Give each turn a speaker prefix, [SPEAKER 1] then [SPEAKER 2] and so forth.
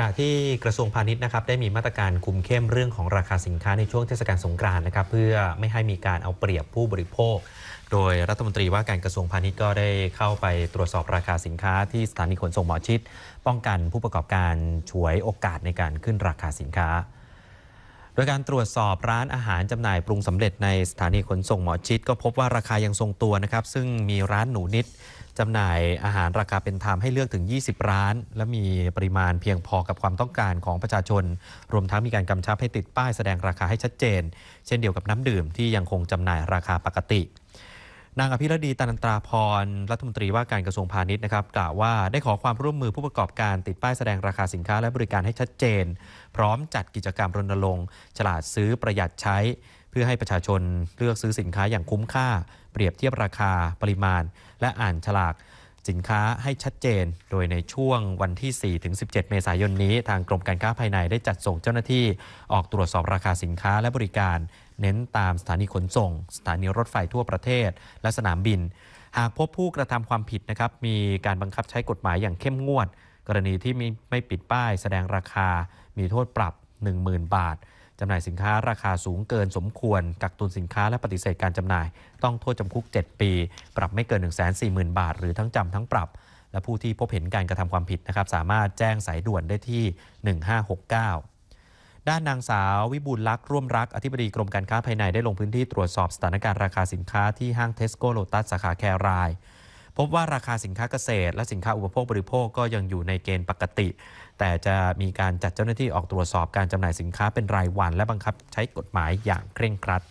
[SPEAKER 1] ขณะที่กระทรวงพาณิชย์นะครับได้มีมาตรการคุมเข้มเรื่องของราคาสินค้าในช่วงเทศกาลสงกรานต์นะครับเพื่อไม่ให้มีการเอาเปรียบผู้บริโภค โดยรัฐมนตรีว่าการกระทรวงพาณิชย์ก็ได้เข้าไปตรวจสอบราคาสินค้าที่สถานีขนส่งหมอชิดป้องกันผู้ประกอบการฉวยโอกาสในการขึ้นราคาสินค้าดยการตรวจสอบร้านอาหารจำหน่ายปรุงสำเร็จในสถานีขนส่งหมอชิดก็พบว่าราคายังทรงตัวนะครับซึ่งมีร้านหนูนิดจำหน่ายอาหารราคาเป็นธรรมให้เลือกถึง 20 ร้าน และมีปริมาณเพียงพอกับความต้องการของประชาชน รวมทั้งมีการกำชับให้ติดป้ายแสดงราคาให้ชัดเจน เช่นเดียวกับน้ำดื่มที่ยังคงจำหน่ายราคาปกตินางอภิรดีตันตราพรรัฐมนตรีว่าการกระทรวงพาณิชย์นะครับ กล่าวว่าได้ขอความร่วมมือผู้ประกอบการติดป้ายแสดงราคาสินค้าและบริการให้ชัดเจน พร้อมจัดกิจกรรมรณรงค์ฉลาดซื้อประหยัดใช้ เพื่อให้ประชาชนเลือกซื้อสินค้าอย่างคุ้มค่า เปรียบเทียบราคาปริมาณ และอ่านฉลากสินค้าให้ชัดเจน โดยในช่วงวันที่4-17ถึงเมษายนนี้ ทางกรมการค้าภายในได้จัดส่งเจ้าหน้าที่ออกตรวจสอบราคาสินค้าและบริการ เน้นตามสถานีขนส่ง สถานีรถไฟทั่วประเทศ และสนามบิน หากพบผู้กระทำความผิดนะครับ มีการบังคับใช้กฎหมายอย่างเข้มงวด กรณีที่ไม่ปิดป้าย แสดงราคามีโทษปรับ 10,000 บาทจำหน่ายสินค้าราคาสูงเกินสมควร กักตุนสินค้าและปฏิเสธการจำหน่าย ต้องโทษจำคุก 7 ปี ปรับไม่เกิน 1 4 0 0 0 0บาท หรือทั้งจำทั้งปรับ และผู้ที่พบเห็นการกระทำความผิดนะครับสามารถแจ้งสายด่วนได้ที่ 1569 ด้านนางสาววิบูลลักษ์ร่วมรักอธิบดีกรมการค้าภายในได้ลงพื้นที่ตรวจสอบสถานการณ์ราคาสินค้าที่ห้างเทสโก้โลตัสสาขาแครายพบว่าราคาสินค้าเกษตรและสินค้าอุปโภคบริโภคก็ยังอยู่ในเกณฑ์ปกติ แต่จะมีการจัดเจ้าหน้าที่ออกตรวจสอบการจำหน่ายสินค้าเป็นรายวันและบังคับใช้กฎหมายอย่างเคร่งครัด